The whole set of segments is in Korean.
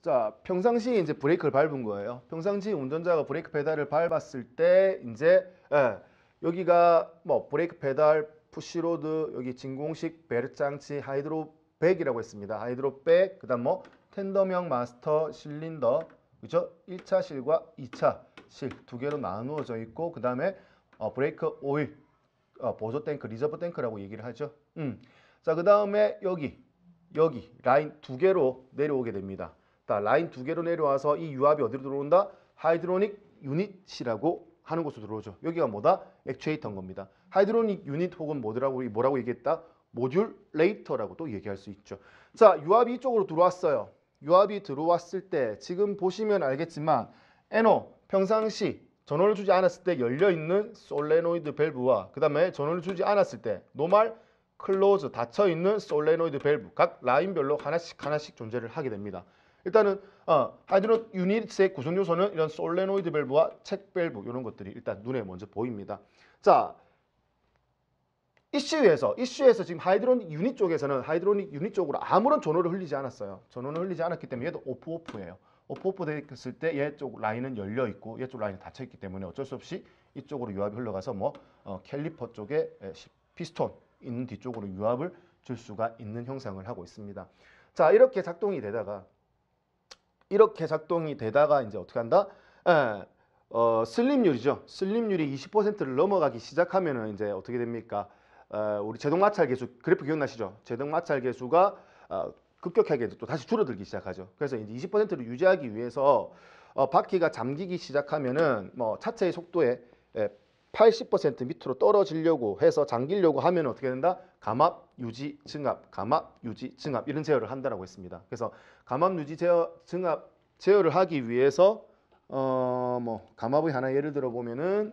자, 평상시 이제 브레이크를 밟은 거예요. 평상시 운전자가 브레이크 페달을 밟았을 때 이제 예, 여기가 뭐 브레이크 페달, 푸시로드, 여기 진공식 베르 장치, 하이드로백이라고 했습니다. 하이드로백, 그다음 뭐 텐더명 마스터 실린더, 그죠? 1차 실과 2차 실 두 개로 나누어져 있고 그다음에 어, 브레이크 오일, 어, 보조 탱크, 리저브 탱크라고 얘기를 하죠. 음. 자, 그다음에 여기 여기 라인 두 개로 내려오게 됩니다. 다 라인 두 개로 내려와서 이 유압이 어디로 들어온다? 하이드로닉 유닛이라고 하는 곳으로 들어오죠. 여기가 뭐다? 액추에이터인 겁니다. 하이드로닉 유닛 혹은 뭐라고 뭐라고 얘기했다? 모듈레이터라고 도 얘기할 수 있죠. 자, 유압이 이쪽으로 들어왔어요. 유압이 들어왔을 때 지금 보시면 알겠지만 NO 평상시 전원을 주지 않았을 때 열려있는 솔레노이드 밸브와 그 다음에 전원을 주지 않았을 때 노말 클로즈 닫혀있는 솔레노이드 밸브 각 라인별로 하나씩 하나씩 존재를 하게 됩니다. 일단은 어, 하이드로 유닛의 구성 요소는 이런 솔레노이드 밸브와 책 밸브 이런 것들이 일단 눈에 먼저 보입니다. 자, 이슈에서 이슈에서 지금 하이드로닉 유닛 쪽에서는 하이드로닉 유닛 쪽으로 아무런 전원을 흘리지 않았어요. 전원을 흘리지 않았기 때문에 얘도 오프 오프예요. 오프 오프 됐을 때얘쪽 라인은 열려 있고 얘쪽 라인은 닫혀 있기 때문에 어쩔 수 없이 이쪽으로 유압이 흘러가서 뭐 어, 캘리퍼 쪽에 피스톤 있는 뒤쪽으로 유압을 줄 수가 있는 형상을 하고 있습니다. 자 이렇게 작동이 되다가 이렇게 작동이 되다가 이제 어떻게 한다? 에, 예, 어, 슬림률이죠. 슬림률이 20%를 넘어가기 시작하면은 이제 어떻게 됩니까? 어, 우리 제동 마찰 계수 그래프 기억나시죠? 제동 마찰 계수가 어, 급격하게 또 다시 줄어들기 시작하죠. 그래서 이제 20%를 유지하기 위해서 어, 바퀴가 잠기기 시작하면은 뭐 차체의 속도에 에, 예, 80% 밑으로 떨어지려고 해서 잠기려고 하면 어떻게 된다? 감압 유지 증압, 감압 유지 증압 이런 제어를 한다라고 했습니다. 그래서 감압 유지 제어 증압 제어를 하기 위해서 어 뭐 감압의 하나 예를 들어 보면은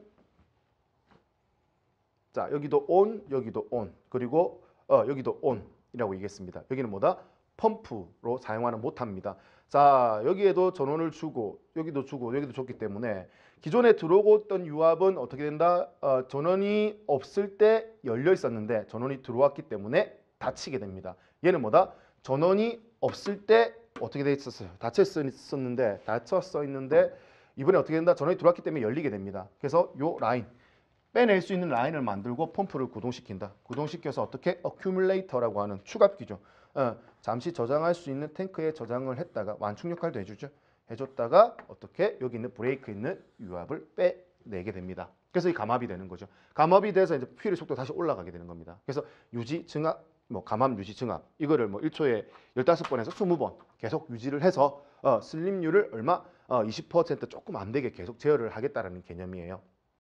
자 여기도 온, 여기도 온, 그리고 어 여기도 온이라고 얘기했습니다. 여기는 뭐다? 펌프로 사용하는 못합니다. 자 여기에도 전원을 주고 여기도 주고 여기도 줬기 때문에 기존에 들어오고 있던 유압은 어떻게 된다? 어, 전원이 없을 때 열려 있었는데 전원이 들어왔기 때문에 닫히게 됩니다. 얘는 뭐다? 전원이 없을 때 어떻게 돼 있었어요? 닫혀 있었는데 닫혀서 있는데 이번에 어떻게 된다? 전원이 들어왔기 때문에 열리게 됩니다. 그래서 요 라인 빼낼 수 있는 라인을 만들고 펌프를 구동시킨다. 구동시켜서 어떻게? 어큐뮬레이터라고 하는 추가기죠 어, 잠시 저장할 수 있는 탱크에 저장을 했다가 완충 역할도 해주죠. 해줬다가 어떻게 여기 있는 브레이크 있는 유압을 빼내게 됩니다. 그래서 이 감압이 되는 거죠. 감압이 돼서 이제 퓨리 속도 다시 올라가게 되는 겁니다. 그래서 유지 증압, 뭐 감압 유지 증압 이거를 뭐 1초에 15번에서 20번 계속 유지를 해서 어, 슬림률을 얼마 어, 20% 조금 안 되게 계속 제어를 하겠다라는 개념이에요.